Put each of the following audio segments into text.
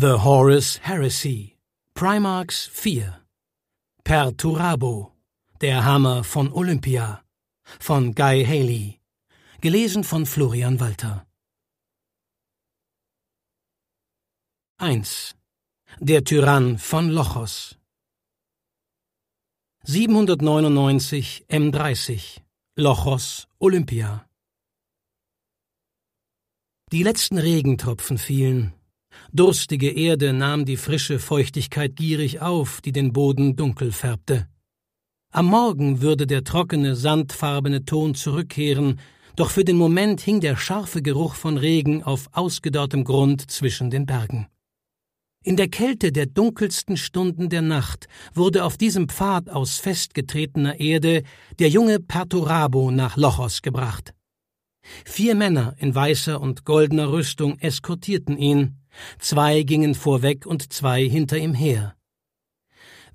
The Horus Heresy, Primarchs 4, Perturabo, Der Hammer von Olympia, von Guy Haley, gelesen von Florian Walter. 1. Der Tyrann von Lochos 799 M30 Lochos Olympia Die letzten Regentropfen fielen, Durstige Erde nahm die frische Feuchtigkeit gierig auf, die den Boden dunkel färbte. Am Morgen würde der trockene, sandfarbene Ton zurückkehren, doch für den Moment hing der scharfe Geruch von Regen auf ausgedörrtem Grund zwischen den Bergen. In der Kälte der dunkelsten Stunden der Nacht wurde auf diesem Pfad aus festgetretener Erde der junge Perturabo nach Lochos gebracht. Vier Männer in weißer und goldener Rüstung eskortierten ihn, Zwei gingen vorweg und zwei hinter ihm her.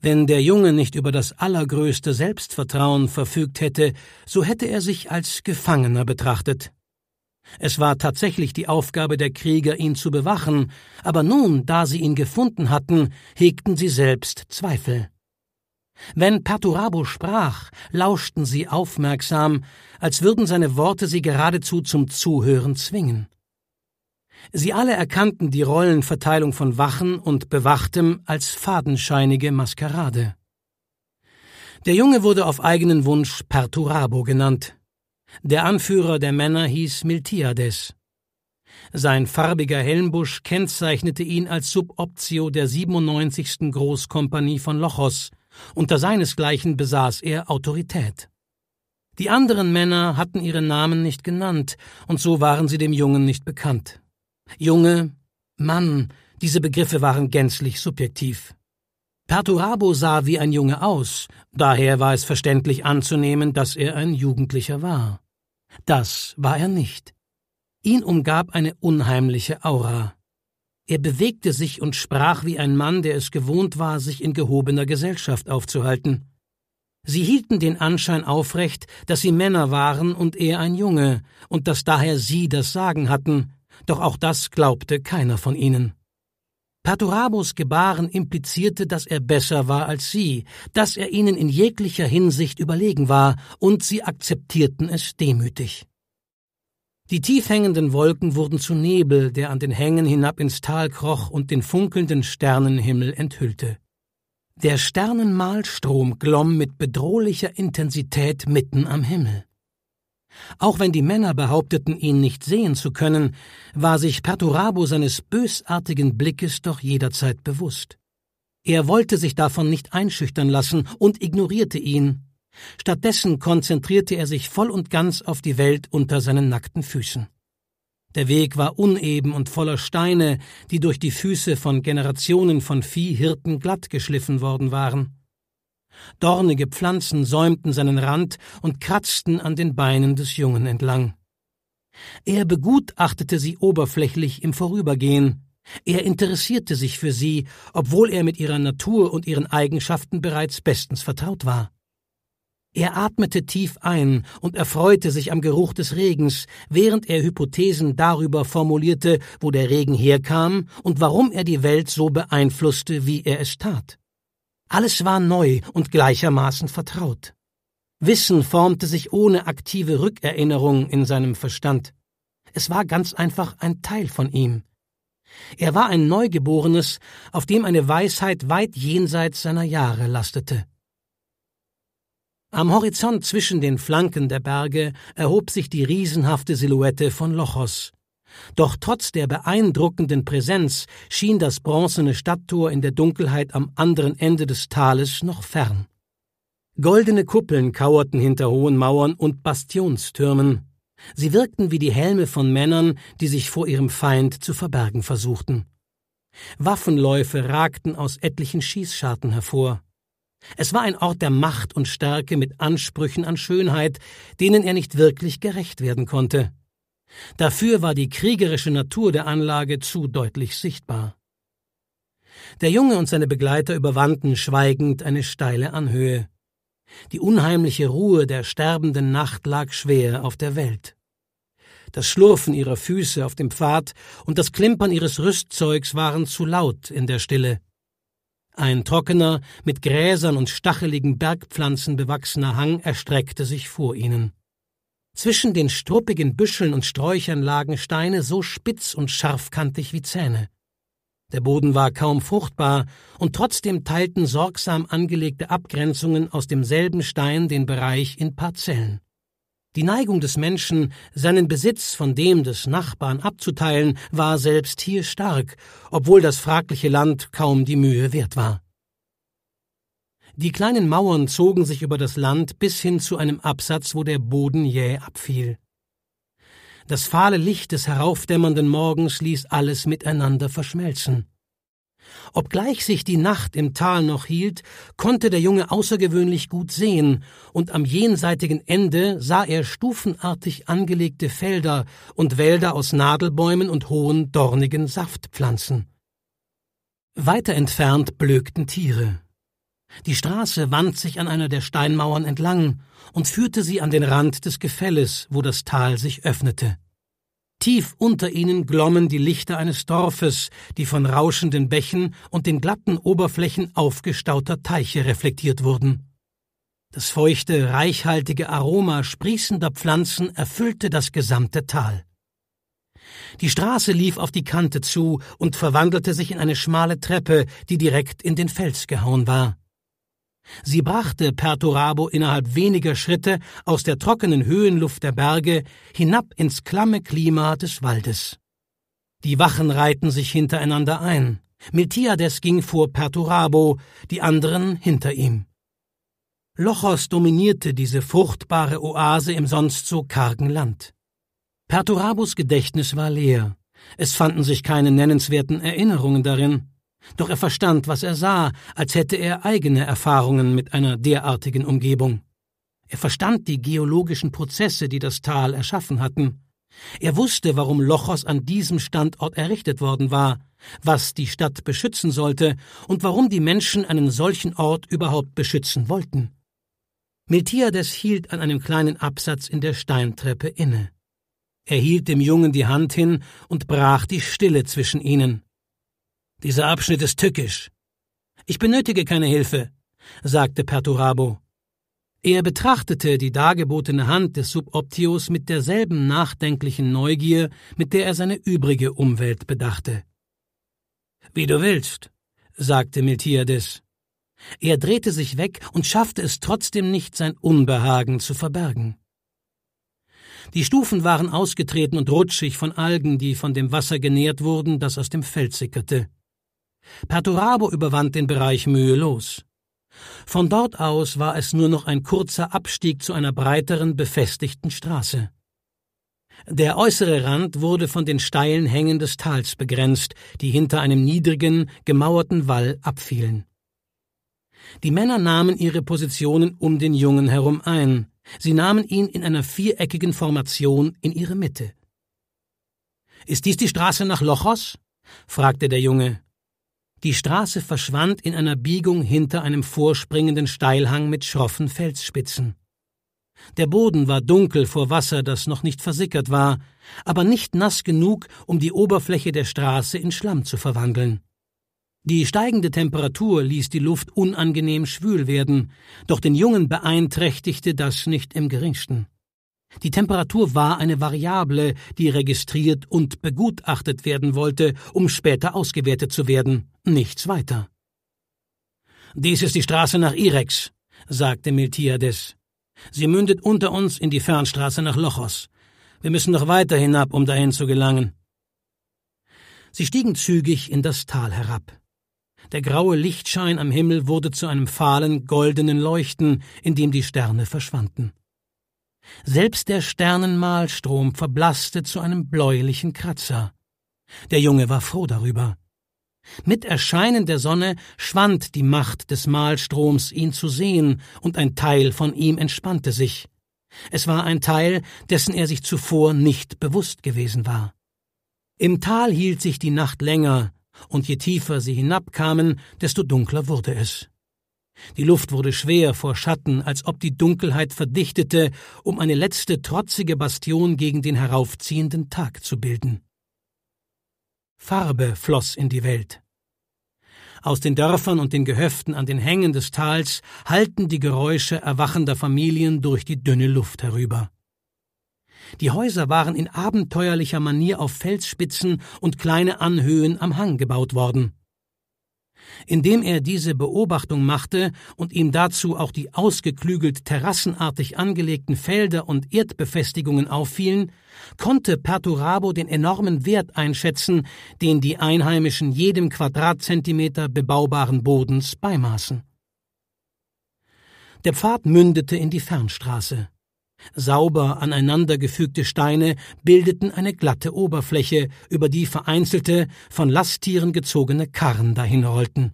Wenn der Junge nicht über das allergrößte Selbstvertrauen verfügt hätte, so hätte er sich als Gefangener betrachtet. Es war tatsächlich die Aufgabe der Krieger, ihn zu bewachen, aber nun, da sie ihn gefunden hatten, hegten sie selbst Zweifel. Wenn Perturabo sprach, lauschten sie aufmerksam, als würden seine Worte sie geradezu zum Zuhören zwingen. Sie alle erkannten die Rollenverteilung von Wachen und Bewachtem als fadenscheinige Maskerade. Der Junge wurde auf eigenen Wunsch Perturabo genannt. Der Anführer der Männer hieß Miltiades. Sein farbiger Helmbusch kennzeichnete ihn als Suboptio der 97. Großkompanie von Lochos. Unter seinesgleichen besaß er Autorität. Die anderen Männer hatten ihre Namen nicht genannt, und so waren sie dem Jungen nicht bekannt. Junge, Mann, diese Begriffe waren gänzlich subjektiv. Perturabo sah wie ein Junge aus, daher war es verständlich anzunehmen, dass er ein Jugendlicher war. Das war er nicht. Ihn umgab eine unheimliche Aura. Er bewegte sich und sprach wie ein Mann, der es gewohnt war, sich in gehobener Gesellschaft aufzuhalten. Sie hielten den Anschein aufrecht, dass sie Männer waren und er ein Junge, und dass daher sie das Sagen hatten, doch auch das glaubte keiner von ihnen. Perturabos Gebaren implizierte, dass er besser war als sie, dass er ihnen in jeglicher Hinsicht überlegen war, und sie akzeptierten es demütig. Die tief hängenden Wolken wurden zu Nebel, der an den Hängen hinab ins Tal kroch und den funkelnden Sternenhimmel enthüllte. Der Sternenmalstrom glomm mit bedrohlicher Intensität mitten am Himmel. Auch wenn die Männer behaupteten, ihn nicht sehen zu können, war sich Perturabo seines bösartigen Blickes doch jederzeit bewusst. Er wollte sich davon nicht einschüchtern lassen und ignorierte ihn. Stattdessen konzentrierte er sich voll und ganz auf die Welt unter seinen nackten Füßen. Der Weg war uneben und voller Steine, die durch die Füße von Generationen von Viehhirten glatt geschliffen worden waren. Dornige Pflanzen säumten seinen Rand und kratzten an den Beinen des Jungen entlang. Er begutachtete sie oberflächlich im Vorübergehen. Er interessierte sich für sie, obwohl er mit ihrer Natur und ihren Eigenschaften bereits bestens vertraut war. Er atmete tief ein und erfreute sich am Geruch des Regens, während er Hypothesen darüber formulierte, wo der Regen herkam und warum er die Welt so beeinflusste, wie er es tat. Alles war neu und gleichermaßen vertraut. Wissen formte sich ohne aktive Rückerinnerung in seinem Verstand. Es war ganz einfach ein Teil von ihm. Er war ein Neugeborenes, auf dem eine Weisheit weit jenseits seiner Jahre lastete. Am Horizont zwischen den Flanken der Berge erhob sich die riesenhafte Silhouette von Lochos, doch trotz der beeindruckenden Präsenz schien das bronzene Stadttor in der Dunkelheit am anderen Ende des Tales noch fern. Goldene Kuppeln kauerten hinter hohen Mauern und Bastionstürmen. Sie wirkten wie die Helme von Männern, die sich vor ihrem Feind zu verbergen versuchten. Waffenläufe ragten aus etlichen Schießscharten hervor. Es war ein Ort der Macht und Stärke mit Ansprüchen an Schönheit, denen er nicht wirklich gerecht werden konnte. Dafür war die kriegerische Natur der Anlage zu deutlich sichtbar. Der Junge und seine Begleiter überwanden schweigend eine steile Anhöhe. Die unheimliche Ruhe der sterbenden Nacht lag schwer auf der Welt. Das Schlurfen ihrer Füße auf dem Pfad und das Klimpern ihres Rüstzeugs waren zu laut in der Stille. Ein trockener, mit Gräsern und stacheligen Bergpflanzen bewachsener Hang erstreckte sich vor ihnen. Zwischen den struppigen Büscheln und Sträuchern lagen Steine so spitz und scharfkantig wie Zähne. Der Boden war kaum fruchtbar, und trotzdem teilten sorgsam angelegte Abgrenzungen aus demselben Stein den Bereich in Parzellen. Die Neigung des Menschen, seinen Besitz von dem des Nachbarn abzuteilen, war selbst hier stark, obwohl das fragliche Land kaum die Mühe wert war. Die kleinen Mauern zogen sich über das Land bis hin zu einem Absatz, wo der Boden jäh abfiel. Das fahle Licht des heraufdämmernden Morgens ließ alles miteinander verschmelzen. Obgleich sich die Nacht im Tal noch hielt, konnte der Junge außergewöhnlich gut sehen, und am jenseitigen Ende sah er stufenartig angelegte Felder und Wälder aus Nadelbäumen und hohen, dornigen Saftpflanzen. Weiter entfernt blökten Tiere. Die Straße wand sich an einer der Steinmauern entlang und führte sie an den Rand des Gefälles, wo das Tal sich öffnete. Tief unter ihnen glommen die Lichter eines Dorfes, die von rauschenden Bächen und den glatten Oberflächen aufgestauter Teiche reflektiert wurden. Das feuchte, reichhaltige Aroma sprießender Pflanzen erfüllte das gesamte Tal. Die Straße lief auf die Kante zu und verwandelte sich in eine schmale Treppe, die direkt in den Fels gehauen war. Sie brachte Perturabo innerhalb weniger Schritte aus der trockenen Höhenluft der Berge hinab ins klamme Klima des Waldes. Die Wachen reihten sich hintereinander ein. Miltiades ging vor Perturabo, die anderen hinter ihm. Lochos dominierte diese fruchtbare Oase im sonst so kargen Land. Perturabos Gedächtnis war leer. Es fanden sich keine nennenswerten Erinnerungen darin. Doch er verstand, was er sah, als hätte er eigene Erfahrungen mit einer derartigen Umgebung. Er verstand die geologischen Prozesse, die das Tal erschaffen hatten. Er wusste, warum Lochos an diesem Standort errichtet worden war, was die Stadt beschützen sollte und warum die Menschen einen solchen Ort überhaupt beschützen wollten. Miltiades hielt an einem kleinen Absatz in der Steintreppe inne. Er hielt dem Jungen die Hand hin und brach die Stille zwischen ihnen. Dieser Abschnitt ist tückisch. Ich benötige keine Hilfe, sagte Perturabo. Er betrachtete die dargebotene Hand des Suboptius mit derselben nachdenklichen Neugier, mit der er seine übrige Umwelt bedachte. Wie du willst, sagte Miltiades. Er drehte sich weg und schaffte es trotzdem nicht, sein Unbehagen zu verbergen. Die Stufen waren ausgetreten und rutschig von Algen, die von dem Wasser genährt wurden, das aus dem Feld sickerte. Perturabo überwand den Bereich mühelos. Von dort aus war es nur noch ein kurzer Abstieg zu einer breiteren, befestigten Straße. Der äußere Rand wurde von den steilen Hängen des Tals begrenzt, die hinter einem niedrigen, gemauerten Wall abfielen. Die Männer nahmen ihre Positionen um den Jungen herum ein. Sie nahmen ihn in einer viereckigen Formation in ihre Mitte. Ist dies die Straße nach Lochos? fragte der Junge. Die Straße verschwand in einer Biegung hinter einem vorspringenden Steilhang mit schroffen Felsspitzen. Der Boden war dunkel vor Wasser, das noch nicht versickert war, aber nicht nass genug, um die Oberfläche der Straße in Schlamm zu verwandeln. Die steigende Temperatur ließ die Luft unangenehm schwül werden, doch den Jungen beeinträchtigte das nicht im geringsten. Die Temperatur war eine Variable, die registriert und begutachtet werden wollte, um später ausgewertet zu werden, nichts weiter. Dies ist die Straße nach Irex, sagte Miltiades. Sie mündet unter uns in die Fernstraße nach Lochos. Wir müssen noch weiter hinab, um dahin zu gelangen. Sie stiegen zügig in das Tal herab. Der graue Lichtschein am Himmel wurde zu einem fahlen, goldenen Leuchten, in dem die Sterne verschwanden. Selbst der Sternenmalstrom verblasste zu einem bläulichen Kratzer. Der Junge war froh darüber. Mit Erscheinen der Sonne schwand die Macht des Malstroms, ihn zu sehen, und ein Teil von ihm entspannte sich. Es war ein Teil, dessen er sich zuvor nicht bewusst gewesen war. Im Tal hielt sich die Nacht länger, und je tiefer sie hinabkamen, desto dunkler wurde es. Die Luft wurde schwer vor Schatten, als ob die Dunkelheit verdichtete, um eine letzte trotzige Bastion gegen den heraufziehenden Tag zu bilden. Farbe floss in die Welt. Aus den Dörfern und den Gehöften an den Hängen des Tals hallten die Geräusche erwachender Familien durch die dünne Luft herüber. Die Häuser waren in abenteuerlicher Manier auf Felsspitzen und kleine Anhöhen am Hang gebaut worden. Indem er diese Beobachtung machte und ihm dazu auch die ausgeklügelt terrassenartig angelegten Felder und Erdbefestigungen auffielen, konnte Perturabo den enormen Wert einschätzen, den die Einheimischen jedem Quadratzentimeter bebaubaren Bodens beimaßen. Der Pfad mündete in die Fernstraße. Sauber aneinandergefügte Steine bildeten eine glatte Oberfläche, über die vereinzelte, von Lasttieren gezogene Karren dahinrollten.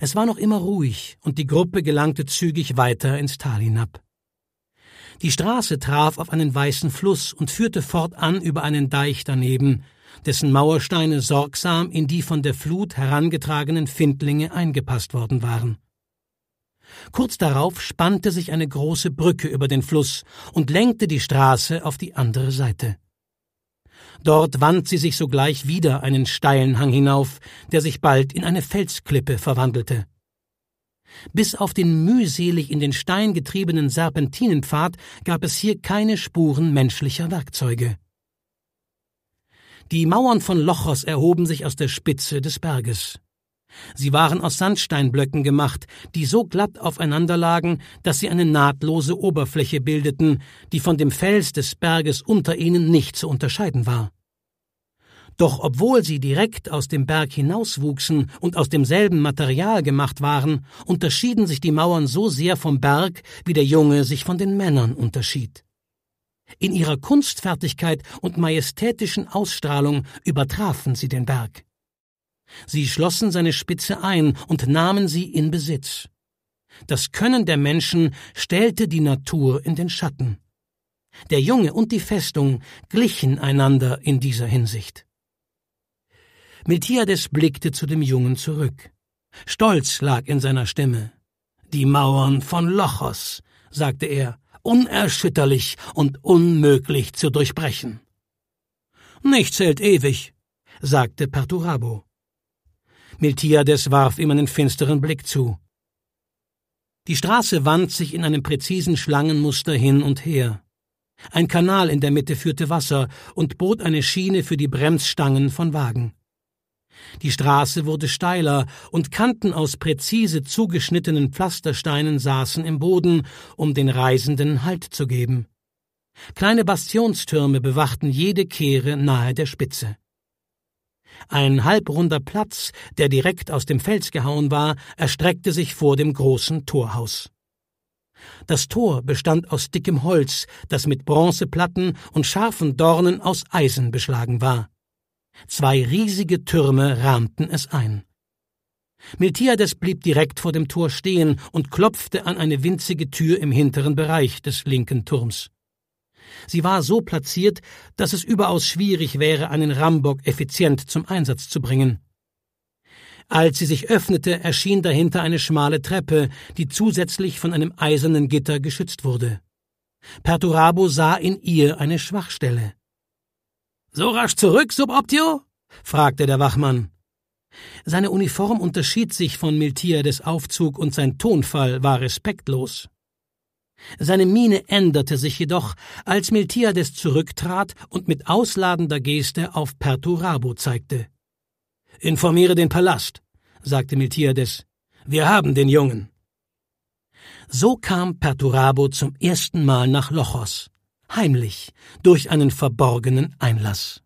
Es war noch immer ruhig, und die Gruppe gelangte zügig weiter ins Tal hinab. Die Straße traf auf einen weißen Fluss und führte fortan über einen Deich daneben, dessen Mauersteine sorgsam in die von der Flut herangetragenen Findlinge eingepasst worden waren. Kurz darauf spannte sich eine große Brücke über den Fluss und lenkte die Straße auf die andere Seite. Dort wand sie sich sogleich wieder einen steilen Hang hinauf, der sich bald in eine Felsklippe verwandelte. Bis auf den mühselig in den Stein getriebenen Serpentinenpfad gab es hier keine Spuren menschlicher Werkzeuge. Die Mauern von Lochos erhoben sich aus der Spitze des Berges. Sie waren aus Sandsteinblöcken gemacht, die so glatt aufeinander lagen, dass sie eine nahtlose Oberfläche bildeten, die von dem Fels des Berges unter ihnen nicht zu unterscheiden war. Doch obwohl sie direkt aus dem Berg hinauswuchsen und aus demselben Material gemacht waren, unterschieden sich die Mauern so sehr vom Berg, wie der Junge sich von den Männern unterschied. In ihrer Kunstfertigkeit und majestätischen Ausstrahlung übertrafen sie den Berg. Sie schlossen seine Spitze ein und nahmen sie in Besitz. Das Können der Menschen stellte die Natur in den Schatten. Der Junge und die Festung glichen einander in dieser Hinsicht. Miltiades blickte zu dem Jungen zurück. Stolz lag in seiner Stimme. Die Mauern von Lochos, sagte er, unerschütterlich und unmöglich zu durchbrechen. Nichts hält ewig, sagte Perturabo. Miltiades warf ihm einen finsteren Blick zu. Die Straße wand sich in einem präzisen Schlangenmuster hin und her. Ein Kanal in der Mitte führte Wasser und bot eine Schiene für die Bremsstangen von Wagen. Die Straße wurde steiler und Kanten aus präzise zugeschnittenen Pflastersteinen saßen im Boden, um den Reisenden Halt zu geben. Kleine Bastionstürme bewachten jede Kehre nahe der Spitze. Ein halbrunder Platz, der direkt aus dem Fels gehauen war, erstreckte sich vor dem großen Torhaus. Das Tor bestand aus dickem Holz, das mit Bronzeplatten und scharfen Dornen aus Eisen beschlagen war. Zwei riesige Türme rahmten es ein. Miltiades blieb direkt vor dem Tor stehen und klopfte an eine winzige Tür im hinteren Bereich des linken Turms. Sie war so platziert, dass es überaus schwierig wäre, einen Rambock effizient zum Einsatz zu bringen. Als sie sich öffnete, erschien dahinter eine schmale Treppe, die zusätzlich von einem eisernen Gitter geschützt wurde. Perturabo sah in ihr eine Schwachstelle. So rasch zurück, Suboptio? fragte der Wachmann. Seine Uniform unterschied sich von Miltiades Aufzug und sein Tonfall war respektlos. Seine Miene änderte sich jedoch, als Miltiades zurücktrat und mit ausladender Geste auf Perturabo zeigte. Informiere den Palast, sagte Miltiades. Wir haben den Jungen. So kam Perturabo zum ersten Mal nach Lochos, heimlich, durch einen verborgenen Einlass.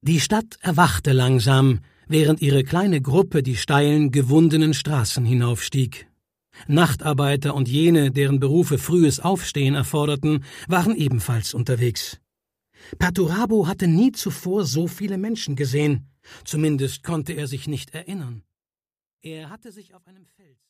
Die Stadt erwachte langsam, während ihre kleine Gruppe die steilen, gewundenen Straßen hinaufstieg. Nachtarbeiter und jene, deren Berufe frühes Aufstehen erforderten, waren ebenfalls unterwegs. Paturabo hatte nie zuvor so viele Menschen gesehen, zumindest konnte er sich nicht erinnern. Er hatte sich auf einem Fels